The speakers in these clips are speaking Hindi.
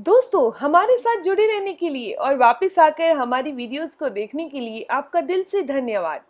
दोस्तों हमारे साथ जुड़े रहने के लिए और वापस आकर हमारी वीडियोस को देखने के लिए आपका दिल से धन्यवाद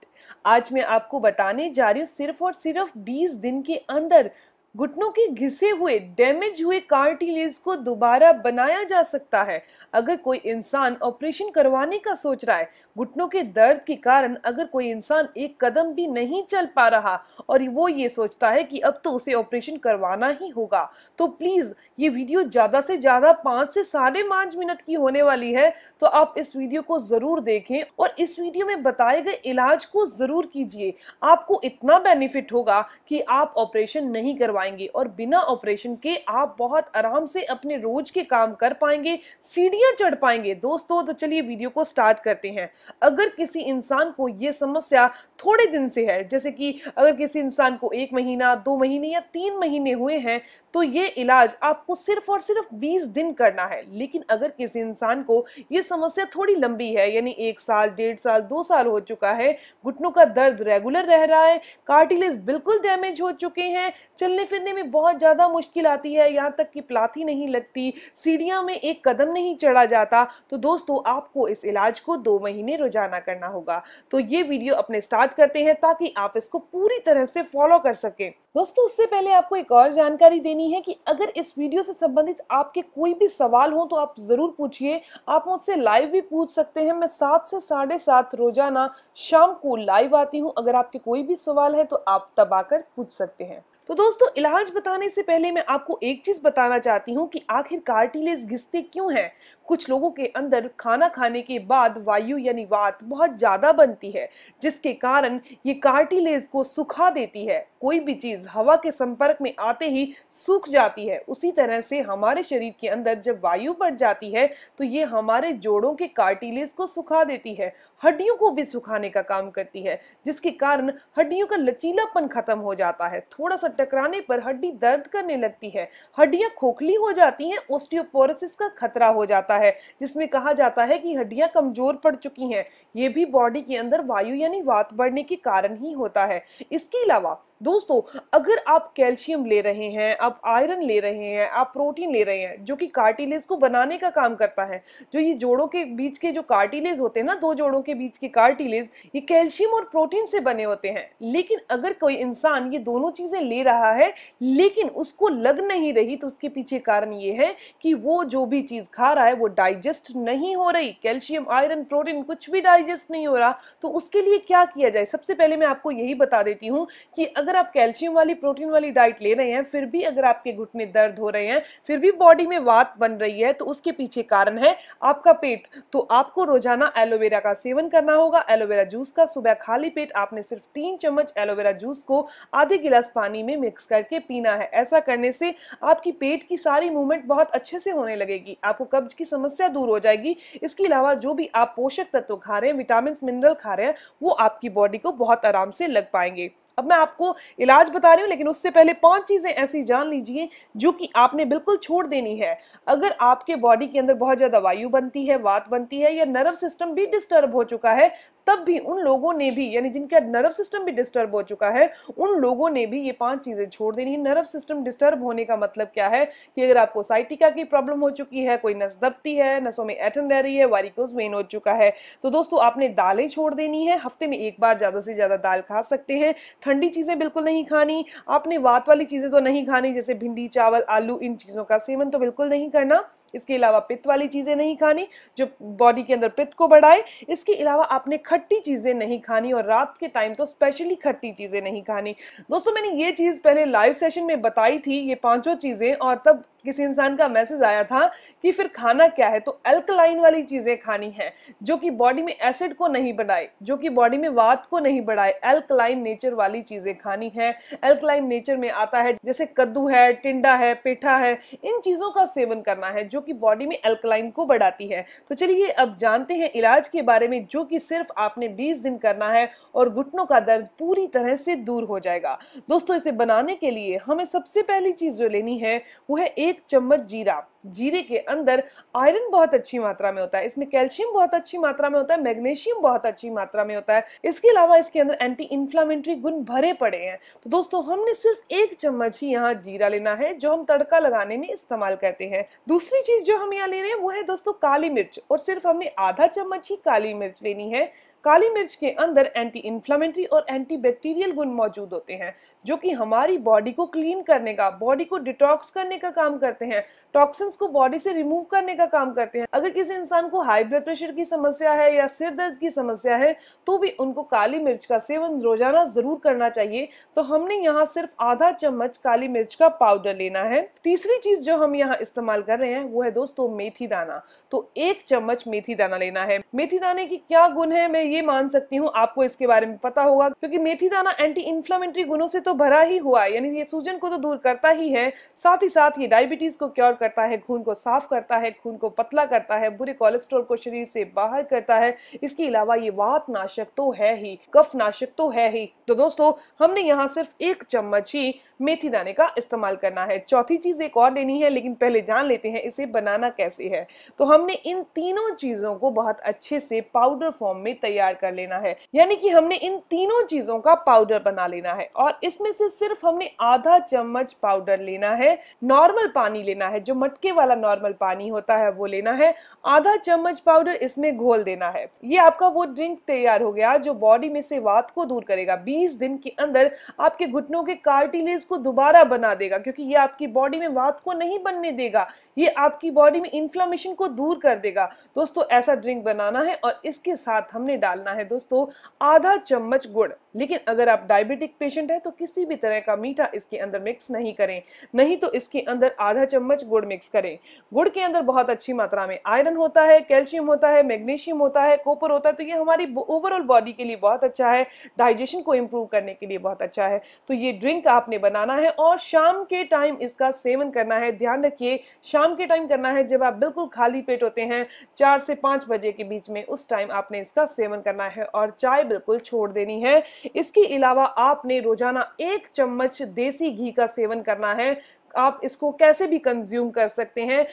आज मैं आपको बताने जा रही हूँ सिर्फ और सिर्फ 20 दिन के अंदर घुटनों के घिसे हुए डैमेज हुए कार्टिलेज को दोबारा बनाया जा सकता है अगर कोई इंसान ऑपरेशन करवाने का सोच रहा है घुटनों के दर्द के कारण अगर कोई इंसान एक कदम भी नहीं चल पा रहा और वो ये सोचता है कि अब तो उसे ऑपरेशन करवाना ही होगा तो प्लीज़ ये वीडियो ज़्यादा से ज़्यादा पाँच से साढ़े पाँच मिनट की होने वाली है तो आप इस वीडियो को ज़रूर देखें और इस वीडियो में बताए गए इलाज को ज़रूर कीजिए आपको इतना बेनिफिट होगा कि आप ऑपरेशन नहीं करवा पाएंगे और बिना ऑपरेशन के आप बहुत आराम से अपने रोज के काम कर पाएंगे सीढ़ियां चढ़ पाएंगे दोस्तों तो चलिए वीडियो को स्टार्ट करते हैं अगर किसी इंसान को ये समस्या थोड़े दिन से है जैसे कि अगर किसी इंसान को एक महीना दो महीने या तीन महीने हुए हैं तो ये इलाज आपको सिर्फ और सिर्फ 20 दिन करना है लेकिन अगर किसी इंसान को ये समस्या थोड़ी लंबी है यानी एक साल डेढ़ साल दो साल हो चुका है घुटनों का दर्द रेगुलर रह रहा है कार्टिलेज बिल्कुल डैमेज हो चुके हैं चलने फिरने में बहुत ज़्यादा मुश्किल आती है यहाँ तक कि प्लाथी नहीं लगती सीढ़ियाँ में एक कदम नहीं चढ़ा जाता तो दोस्तों आपको इस इलाज को दो महीने रोजाना करना होगा तो ये वीडियो अपने स्टार्ट करते हैं ताकि आप इसको पूरी तरह से फॉलो कर सकें दोस्तों उससे पहले आपको एक और जानकारी देनी है कि अगर इस वीडियो से संबंधित आपके कोई भी सवाल हो तो आप ज़रूर पूछिए आप मुझसे लाइव भी पूछ सकते हैं मैं सात से साढ़े सात रोजाना शाम को लाइव आती हूँ अगर आपके कोई भी सवाल है तो आप तब आकर पूछ सकते हैं तो दोस्तों इलाज बताने से पहले मैं आपको एक चीज़ बताना चाहती हूँ कि आखिर कार्टिलेज घिसते क्यों हैं कुछ लोगों के अंदर खाना खाने के बाद वायु यानी वात बहुत ज़्यादा बनती है जिसके कारण ये कार्टिलेज को सुखा देती है कोई भी चीज़ हवा के संपर्क में आते ही सूख जाती है उसी तरह से हमारे शरीर के अंदर जब वायु बढ़ जाती है तो ये हमारे जोड़ों के कार्टिलेज को सुखा देती है हड्डियों को भी सुखाने का काम करती है जिसके कारण हड्डियों का लचीलापन खत्म हो जाता है थोड़ा सा टकराने पर हड्डी दर्द करने लगती है हड्डियां खोखली हो जाती हैं ओस्टियोपोरोसिस का खतरा हो जाता है जिसमें कहा जाता है कि हड्डियां कमजोर पड़ चुकी हैं ये भी बॉडी के अंदर वायु यानी वात बढ़ने के कारण ही होता है इसके अलावा दोस्तों अगर आप कैल्शियम ले रहे हैं आप आयरन ले रहे हैं आप प्रोटीन ले रहे हैं जो कि कार्टिलेज को बनाने का काम करता है जो ये जोड़ों के बीच के जो कार्टिलेज होते हैं ना दो जोड़ों के बीच के कार्टिलेज ये कैल्शियम और प्रोटीन से बने होते हैं लेकिन अगर कोई इंसान ये दोनों चीज़ें ले रहा है लेकिन उसको लग नहीं रही तो उसके पीछे कारण ये है कि वो जो भी चीज़ खा रहा है वो डाइजेस्ट नहीं हो रही कैल्शियम आयरन प्रोटीन कुछ भी डाइजेस्ट नहीं हो रहा तो उसके लिए क्या किया जाए सबसे पहले मैं आपको यही बता देती हूँ कि अगर अगर आप कैल्शियम वाली प्रोटीन वाली डाइट ले रहे हैं फिर भी अगर आपके घुटने दर्द हो रहे हैं फिर भी बॉडी में वात बन रही है तो उसके पीछे कारण है आपका पेट तो आपको रोजाना एलोवेरा का सेवन करना होगा एलोवेरा जूस का सुबह खाली पेट आपने सिर्फ तीन चम्मच एलोवेरा जूस को आधे गिलास पानी में मिक्स करके पीना है ऐसा करने से आपकी पेट की सारी मूवमेंट बहुत अच्छे से होने लगेगी आपको कब्ज की समस्या दूर हो जाएगी इसके अलावा जो भी आप पोषक तत्व खा रहे हैं विटामिन मिनरल खा रहे हैं वो आपकी बॉडी को बहुत आराम से लग पाएंगे अब मैं आपको इलाज बता रही हूँ लेकिन उससे पहले पांच चीज़ें ऐसी जान लीजिए जो कि आपने बिल्कुल छोड़ देनी है अगर आपके बॉडी के अंदर बहुत ज़्यादा वायु बनती है वात बनती है या नर्व सिस्टम भी डिस्टर्ब हो चुका है तब भी उन लोगों ने भी यानी जिनका नर्व सिस्टम भी डिस्टर्ब हो चुका है उन लोगों ने भी ये पांच चीज़ें छोड़ देनी है नर्व सिस्टम डिस्टर्ब होने का मतलब क्या है कि अगर आपको साइटिका की प्रॉब्लम हो चुकी है कोई नस दबती है नसों में एटन रह रही है वारिकोज वेन हो चुका है तो दोस्तों आपने दालें छोड़ देनी है हफ्ते में एक बार ज़्यादा से ज़्यादा दाल खा सकते हैं ठंडी चीज़ें बिल्कुल नहीं खानी आपने वात वाली चीज़ें तो नहीं खानी जैसे भिंडी चावल आलू इन चीज़ों का सेवन तो बिल्कुल नहीं करना इसके अलावा पित्त वाली चीज़ें नहीं खानी जो बॉडी के अंदर पित्त को बढ़ाए इसके अलावा आपने खट्टी चीज़ें नहीं खानी और रात के टाइम तो स्पेशली खट्टी चीज़ें नहीं खानी दोस्तों मैंने ये चीज़ पहले लाइव सेशन में बताई थी ये पाँचों चीज़ें और तब किसी इंसान का मैसेज आया था कि फिर खाना क्या है तो अल्कलाइन वाली चीज़ें खानी हैं जो कि बॉडी में एसिड को नहीं बढ़ाए जो कि बॉडी में वात को नहीं बढ़ाए अल्कलाइन नेचर वाली चीज़ें खानी हैं अल्कलाइन नेचर में आता है जैसे कद्दू है टिंडा है पेठा है इन चीज़ों का सेवन करना है जो कि बॉडी में अल्कलाइन को बढ़ाती है तो चलिए अब जानते हैं इलाज के बारे में जो कि सिर्फ आपने बीस दिन करना है और घुटनों का दर्द पूरी तरह से दूर हो जाएगा दोस्तों इसे बनाने के लिए हमें सबसे पहली चीज़ जो लेनी है वो है एक एक चम्मच जीरा जीरे के अंदर आयरन बहुत अच्छी मात्रा में होता है इसमें कैल्शियम बहुत अच्छी मात्रा में होता है मैग्नीशियम बहुत अच्छी मात्रा में होता है इसके अलावा इसके अंदर एंटी इन्फ्लामेंट्री गुण भरे पड़े हैं तो दोस्तों हमने सिर्फ एक चम्मच ही यहाँ जीरा लेना है जो हम तड़का लगाने में इस्तेमाल करते हैं दूसरी चीज जो हम यहाँ ले रहे हैं वो है दोस्तों काली मिर्च और सिर्फ हमने आधा चम्मच ही काली मिर्च लेनी है काली मिर्च के अंदर एंटी इन्फ्लामेंट्री और एंटी बैक्टीरियल गुण मौजूद होते हैं जो कि हमारी बॉडी को क्लीन करने का बॉडी को डिटॉक्स करने का काम करते हैं टॉक्सिन्स को बॉडी से रिमूव करने का काम करते हैं अगर किसी इंसान को हाई ब्लड प्रेशर की समस्या है या सिर दर्द की समस्या है तो भी उनको काली मिर्च का सेवन रोजाना जरूर करना चाहिए तो हमने यहाँ सिर्फ आधा चम्मच काली मिर्च का पाउडर लेना है तीसरी चीज जो हम यहाँ इस्तेमाल कर रहे हैं वो है दोस्तों मेथी दाना तो एक चम्मच मेथी दाना लेना है मेथी दाने की क्या गुण है मैं ये मान सकती हूँ आपको इसके बारे में पता होगा क्योंकि मेथी दाना एंटी इन्फ्लामेटरी गुणों से तो भरा ही हुआ यानी ये सूजन को तो दूर करता ही है साथ ही साथ ये डायबिटीज़ को क्योर करता है खून को साफ करता है खून को पतला करता है बुरे कोलेस्ट्रॉल को शरीर से बाहर करता है इसके अलावा ये वात नाशक तो है ही कफ नाशक तो है ही तो दोस्तों हमने यहाँ सिर्फ एक चम्मच ही मेथी दाने का इस्तेमाल करना है चौथी चीज़ एक और लेनी है लेकिन पहले जान लेते हैं इसे बनाना कैसे है तो हमने इन तीनों चीज़ों को बहुत अच्छे से पाउडर फॉर्म में तैयार कर लेना है यानी कि हमने इन तीनों चीज़ों का पाउडर बना लेना है और इसमें इसमें से सिर्फ हमने आधा चम्मच पाउडर लेना है नॉर्मल पानी लेना है जो मटके वाला नॉर्मल पानी होता है वो लेना है आधा चम्मच पाउडर इसमें घोल देना है ये आपका वो ड्रिंक तैयार हो गया जो बॉडी में से वात को दूर करेगा 20 दिन के अंदर आपके घुटनों के कार्टिलेज को दोबारा बना देगा क्योंकि ये आपकी बॉडी में वात को नहीं बनने देगा ये आपकी बॉडी में इन्फ्लामेशन को दूर कर देगा दोस्तों ऐसा ड्रिंक बनाना है और इसके साथ हमने डालना है दोस्तों आधा चम्मच गुड़ लेकिन अगर आप डायबिटिक पेशेंट हैं तो किसी भी तरह का मीठा इसके अंदर मिक्स नहीं करें नहीं तो इसके अंदर आधा चम्मच गुड़ मिक्स करें गुड़ के अंदर बहुत अच्छी मात्रा में आयरन होता है कैल्शियम होता है मैग्नीशियम होता है कॉपर होता है तो ये हमारी ओवरऑल बॉडी के लिए बहुत अच्छा है डाइजेशन को इम्प्रूव करने के लिए बहुत अच्छा है तो ये ड्रिंक आपने बनाना है और शाम के टाइम इसका सेवन करना है ध्यान रखिए शाम के टाइम करना है जब आप बिल्कुल खाली पेट होते हैं चार से पाँच बजे के बीच में उस टाइम आपने इसका सेवन करना है और चाय बिल्कुल छोड़ देनी है इसके अलावा आपने रोजाना एक चम्मच देसी घी का सेवन करना है आप इसको कैसे भी कंज्यूम कर सकते हैं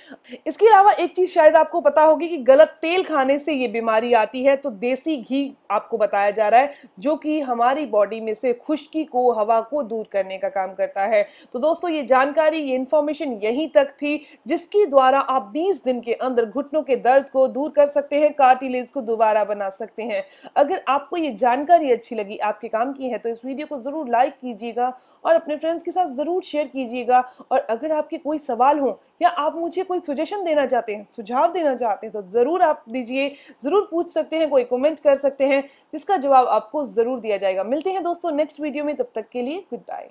इसके अलावा एक चीज़ शायद आपको पता होगी कि गलत तेल खाने से ये बीमारी आती है तो देसी घी आपको बताया जा रहा है जो कि हमारी बॉडी में से खुश्की को हवा को दूर करने का काम करता है तो दोस्तों ये जानकारी ये इंफॉर्मेशन यहीं तक थी जिसके द्वारा आप 20 दिन के अंदर घुटनों के दर्द को दूर कर सकते हैं कार्टिलेज को दोबारा बना सकते हैं अगर आपको ये जानकारी अच्छी लगी आपके काम की है तो इस वीडियो को ज़रूर लाइक कीजिएगा और अपने फ्रेंड्स के साथ ज़रूर शेयर कीजिएगा और अगर आपके कोई सवाल हो या आप मुझे कोई सुजेशन देना चाहते हैं सुझाव देना चाहते हैं तो ज़रूर आप दीजिए ज़रूर पूछ सकते हैं कोई कमेंट कर सकते हैं जिसका जवाब आपको ज़रूर दिया जाएगा मिलते हैं दोस्तों नेक्स्ट वीडियो में तब तक के लिए गुड बाय